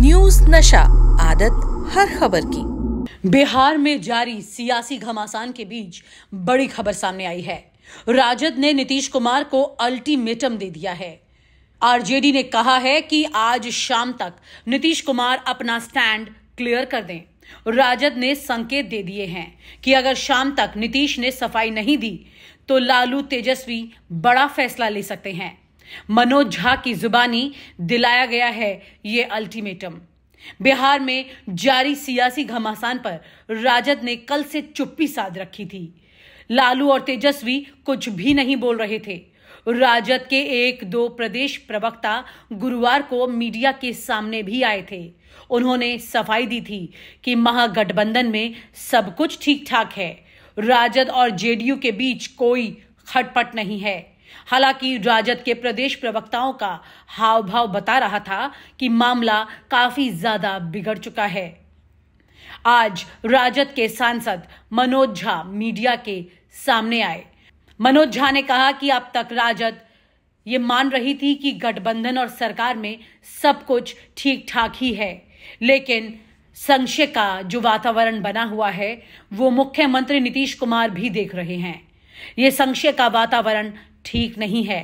news नशा आदत हर खबर की बिहार में जारी सियासी घमासान के बीच बड़ी खबर सामने आई है राजद ने नीतीश कुमार को अल्टीमेटम दे दिया है आरजेडी ने कहा है कि आज शाम तक नीतीश कुमार अपना स्टैंड क्लियर कर दें राजद ने संकेत दे दिए हैं कि अगर शाम तक नीतीश ने सफाई नहीं दी तो लालू तेजस्वी बड़ा फैसला ले सकते हैं मनोज झा की जुबानी दिलाया गया है ये अल्टीमेटम बिहार में जारी सियासी घमासान पर राजद ने कल से चुप्पी साध रखी थी लालू और तेजस्वी कुछ भी नहीं बोल रहे थे राजद के एक दो प्रदेश प्रवक्ता गुरुवार को मीडिया के सामने भी आए थे उन्होंने सफाई दी थी कि महागठबंधन में सब कुछ ठीक ठाक है राजद और जेडीयू के बीच कोई खटपट नहीं है हालांकि राजद के प्रदेश प्रवक्ताओं का हाव भाव बता रहा था कि मामला काफी ज्यादा बिगड़ चुका है आज राजद के सांसद मनोज झा मीडिया के सामने आए मनोज झा ने कहा कि अब तक राजद ये मान रही थी कि गठबंधन और सरकार में सब कुछ ठीक ठाक ही है लेकिन संशय का जो वातावरण बना हुआ है वो मुख्यमंत्री नीतीश कुमार भी देख रहे हैं ये संशय का वातावरण ठीक नहीं है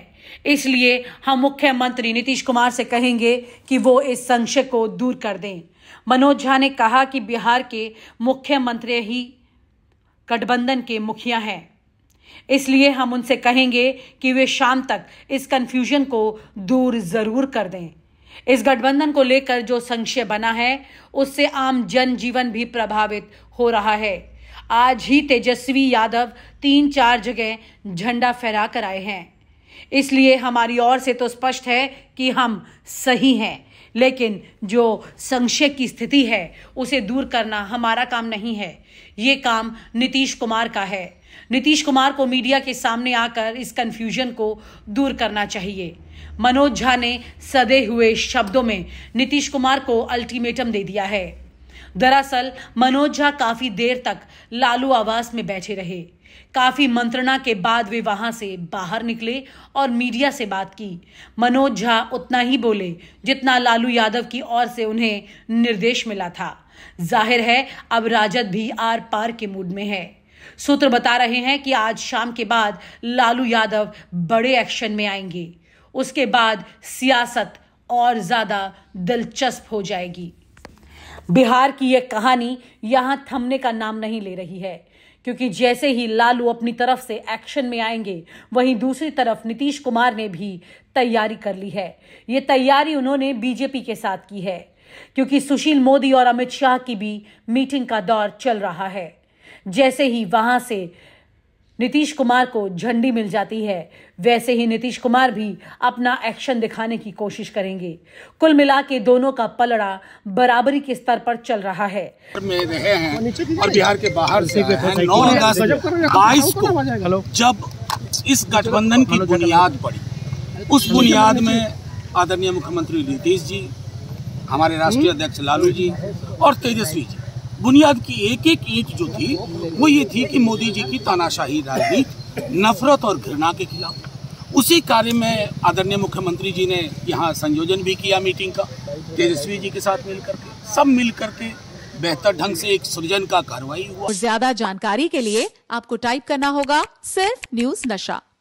इसलिए हम मुख्यमंत्री नीतीश कुमार से कहेंगे कि वो इस संशय को दूर कर दें मनोज झा ने कहा कि बिहार के मुख्यमंत्री ही गठबंधन के मुखिया हैं इसलिए हम उनसे कहेंगे कि वे शाम तक इस कन्फ्यूजन को दूर जरूर कर दें इस गठबंधन को लेकर जो संशय बना है उससे आम जनजीवन भी प्रभावित हो रहा है आज ही तेजस्वी यादव तीन चार जगह झंडा फहरा कर आए हैं इसलिए हमारी ओर से तो स्पष्ट है कि हम सही हैं लेकिन जो संशय की स्थिति है उसे दूर करना हमारा काम नहीं है ये काम नीतीश कुमार का है नीतीश कुमार को मीडिया के सामने आकर इस कन्फ्यूजन को दूर करना चाहिए मनोज झा ने सदे हुए शब्दों में नीतीश कुमार को अल्टीमेटम दे दिया है दरअसल मनोज झा काफी देर तक लालू आवास में बैठे रहे काफी मंत्रणा के बाद वे वहां से बाहर निकले और मीडिया से बात की मनोज झा उतना ही बोले जितना लालू यादव की ओर से उन्हें निर्देश मिला था जाहिर है अब राजद भी आर पार के मूड में है सूत्र बता रहे हैं कि आज शाम के बाद लालू यादव बड़े एक्शन में आएंगे उसके बाद सियासत और ज्यादा दिलचस्प हो जाएगी बिहार की यह कहानी यहां थमने का नाम नहीं ले रही है क्योंकि जैसे ही लालू अपनी तरफ से एक्शन में आएंगे वहीं दूसरी तरफ नीतीश कुमार ने भी तैयारी कर ली है ये तैयारी उन्होंने बीजेपी के साथ की है क्योंकि सुशील मोदी और अमित शाह की भी मीटिंग का दौर चल रहा है जैसे ही वहां से नीतीश कुमार को झंडी मिल जाती है वैसे ही नीतीश कुमार भी अपना एक्शन दिखाने की कोशिश करेंगे कुल मिला के दोनों का पलड़ा बराबरी के स्तर पर चल रहा है में रहे हैं और बिहार के बाहर से बाईस को जब इस गठबंधन की बुनियाद पड़ी उस बुनियाद में आदरणीय मुख्यमंत्री नीतीश जी हमारे राष्ट्रीय अध्यक्ष लालू जी और तेजस्वी जी बुनियाद की एक एक ईट जो थी वो ये थी कि मोदी जी की तानाशाही राजनीति नफरत और घृणा के खिलाफ उसी कार्य में आदरणीय मुख्यमंत्री जी ने यहाँ संयोजन भी किया मीटिंग का तेजस्वी जी के साथ मिलकर के सब मिलकर के बेहतर ढंग से एक सृजन का कार्रवाई हुआ ज्यादा जानकारी के लिए आपको टाइप करना होगा सिर्फ न्यूज नशा